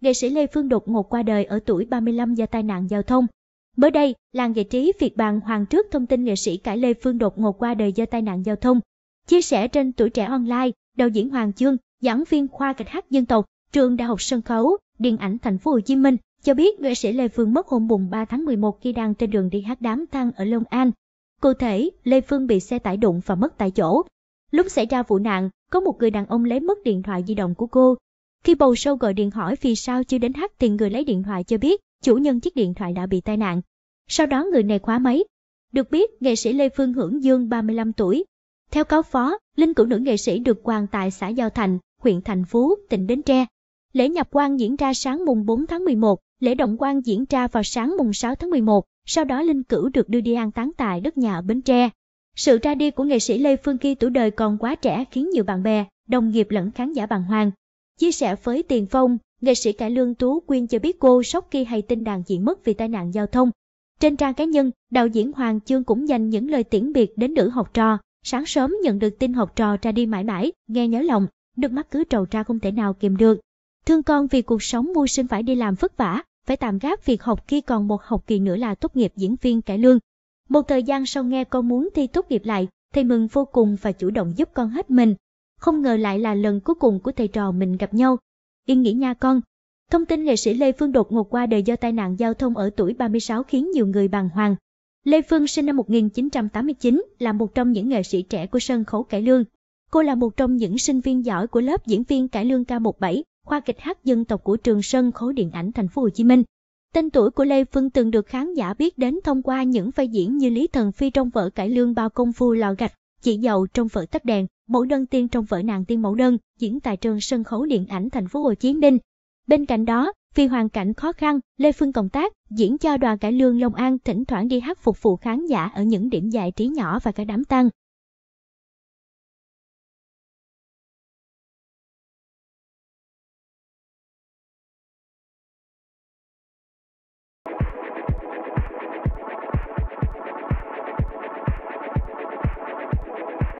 nghệ sĩ Lê Phương đột ngột qua đời ở tuổi 35 do tai nạn giao thông. Mới đây, làng giải trí Việt Bàn Hoàng trước thông tin nghệ sĩ cải Lê Phương đột ngột qua đời do tai nạn giao thông. Chia sẻ trên tuổi trẻ online, đạo diễn Hoàng Chương, giảng viên khoa kịch hát dân tộc, trường Đại học Sân khấu, Điện ảnh Thành phố Hồ Chí Minh cho biết nghệ sĩ Lê Phương mất hôm bùng 3 tháng 11 khi đang trên đường đi hát đám tang ở Long An. Cụ thể, Lê Phương bị xe tải đụng và mất tại chỗ. Lúc xảy ra vụ nạn, có một người đàn ông lấy mất điện thoại di động của cô, khi bầu sâu gọi điện hỏi vì sao chưa đến hát thì người lấy điện thoại cho biết chủ nhân chiếc điện thoại đã bị tai nạn. Sau đó người này khóa máy. Được biết, nghệ sĩ Lê Phương Hưởng Dương 35 tuổi. Theo cáo phó, linh cữu nữ nghệ sĩ được quan tại xã Giao Thành, huyện Thành Phú, tỉnh Bến Tre. Lễ nhập quan diễn ra sáng mùng 4 tháng 11, lễ động quan diễn ra vào sáng mùng 6 tháng 11, sau đó linh cữu được đưa đi an táng tại đất nhà Bến Tre. Sự ra đi của nghệ sĩ Lê Phương Ki tuổi đời còn quá trẻ khiến nhiều bạn bè, đồng nghiệp lẫn khán giả bàng hoàng. Chia sẻ với Tiền Phong, nghệ sĩ cải lương Tú Quyên cho biết cô sốc khi hay tin đàn diễn mất vì tai nạn giao thông. Trên trang cá nhân, đạo diễn Hoàng Chương cũng dành những lời tiễn biệt đến nữ học trò. Sáng sớm nhận được tin học trò ra đi mãi mãi, nghe nhớ lòng, nước mắt cứ trầu ra không thể nào kìm được. Thương con vì cuộc sống mưu sinh phải đi làm vất vả, phải tạm gác việc học khi còn một học kỳ nữa là tốt nghiệp diễn viên cải lương. Một thời gian sau nghe con muốn thi tốt nghiệp lại, thầy mừng vô cùng và chủ động giúp con hết mình, không ngờ lại là lần cuối cùng của thầy trò mình gặp nhau. Yên nghĩ nha con. Thông tin nghệ sĩ Lê Phương đột ngột qua đời do tai nạn giao thông ở tuổi 36 khiến nhiều người bàng hoàng. Lê Phương sinh năm 1989 là một trong những nghệ sĩ trẻ của sân khấu cải lương. Cô là một trong những sinh viên giỏi của lớp diễn viên cải lương K17, khoa kịch hát dân tộc của trường sân khấu điện ảnh thành phố Hồ Chí Minh. Tên tuổi của Lê Phương từng được khán giả biết đến thông qua những vai diễn như Lý Thần Phi trong vở cải lương bao công phu lò gạch, chị giàu trong vở tắt đèn, mẫu đơn tiên trong vở nàng tiên mẫu đơn diễn tại trường sân khấu điện ảnh thành phố Hồ Chí Minh. Bên cạnh đó, vì hoàn cảnh khó khăn, Lê Phương công tác diễn cho đoàn cải lương Long An thỉnh thoảng đi hát phục vụ khán giả ở những điểm giải trí nhỏ và cả đám tang.